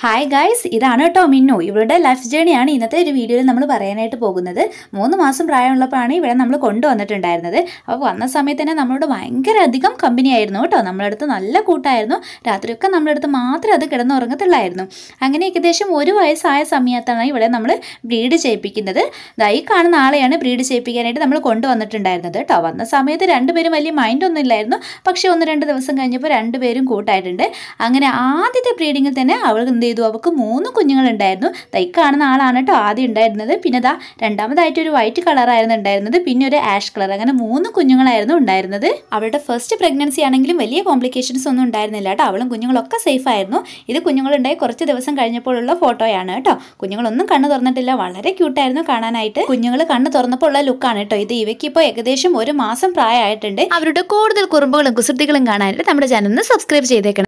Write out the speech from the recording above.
hi guys ഇതാണ് കേട്ടോ മിന്നു ഇവളുടെ ലൈഫ് ജേണിയാണ് ഇന്നത്തെ ഒരു വീഡിയോയിൽ നമ്മൾ പറയാനായിട്ട് പോകുന്നത് മൂന്ന് മാസം പ്രായമുള്ളപ്പോഴാണ് ഇവിടെ നമ്മൾ കൊണ്ടുവന്നിട്ടുണ്ടായിരുന്നത് അപ്പോൾ വന്ന സമയത്ത് തന്നെ നമ്മളോട് ഭയങ്കര അധികം കമ്പനി ആയിരുന്നു കേട്ടോ നമ്മളടുത്ത് നല്ല കൂട്ടായിരുന്നു രാത്രിയൊക്കെ നമ്മളടുത്ത് മാത്രം അത് കിടന്നുറങ്ങത്തുള്ളായിരുന്നു അങ്ങനെ ഏകദേശം ഒരു വയസ്സായ സമയത്താണ് ഇവിടെ നമ്മൾ ബ്രീഡ് ചെയ്യിപ്പിക്കുന്നത് ഈ കാണുന്ന ആളെയാണ് ബ്രീഡ് ചെയ്യിപ്പിക്കാനായിട്ട് നമ്മൾ കൊണ്ടുവന്നിട്ടുണ്ടായിരുന്നത് കേട്ടോ വന്ന സമയത്ത് രണ്ടുപേരും വലിയ മൈൻഡൊന്നും ഇല്ലായിരുന്നു പക്ഷേ ഒന്ന് രണ്ട് ദിവസം കഴിഞ്ഞപ്പോൾ രണ്ടുപേരും കൂട്ടായിട്ടുണ്ട് അങ്ങനെ ആദ്യത്തെ ബ്രീഡിങ്ങിൽ തന്നെ അവൾക്ക് ചെയ്തു അവൾക്ക് മൂന്ന് കുഞ്ഞുങ്ങളുണ്ടായിരുന്നു തൈക്കാണുന്ന കാണുന്ന ആളാണ് കേട്ടോ ആദ്യം ഉണ്ടായിരുന്നത് പിന്നെ ദാ രണ്ടാമതായിട്ട് ഒരു വൈറ്റ് കളറായിരുന്നു ഉണ്ടായിരുന്നത് പിന്നെ ഒരു ആഷ് കളർ അങ്ങനെ മൂന്ന് കുഞ്ഞുങ്ങളായിരുന്നു ഉണ്ടായിരുന്നത് അവളുടെ ഫസ്റ്റ് പ്രഗ്നൻസി ആണെങ്കിലും വലിയ കോംപ്ലിക്കേഷൻസ് ഒന്നും ഉണ്ടായിരുന്നില്ല കേട്ടോ അവളും കുഞ്ഞുങ്ങളൊക്കെ സേഫ് ആയിരുന്നു ഇത് കുഞ്ഞുങ്ങളുണ്ടായി കുറച്ച് ദിവസം കഴിഞ്ഞപ്പോഴുള്ള ഫോട്ടോയാണ് കേട്ടോ കുഞ്ഞുങ്ങളൊന്നും കണ്ണു തുറന്നിട്ടില്ല വളരെ ക്യൂട്ടായിരുന്നു കാണാനായിട്ട് കുഞ്ഞുങ്ങൾ കണ്ണു തുറന്നപ്പോൾ ഉള്ള ലുക്കാണ് കേട്ടോ ഇത് ഇവയ്ക്ക് ഇപ്പോൾ ഏകദേശം ഒരു മാസം പ്രായമായിട്ടുണ്ട് അവരുടെ കൂടുതൽ കുറുമ്പുകളും കുസൃതികളും കാണാനായിട്ട് നമ്മുടെ ചാനലിന് സബ്സ്ക്രൈബ് ചെയ്തേക്കണം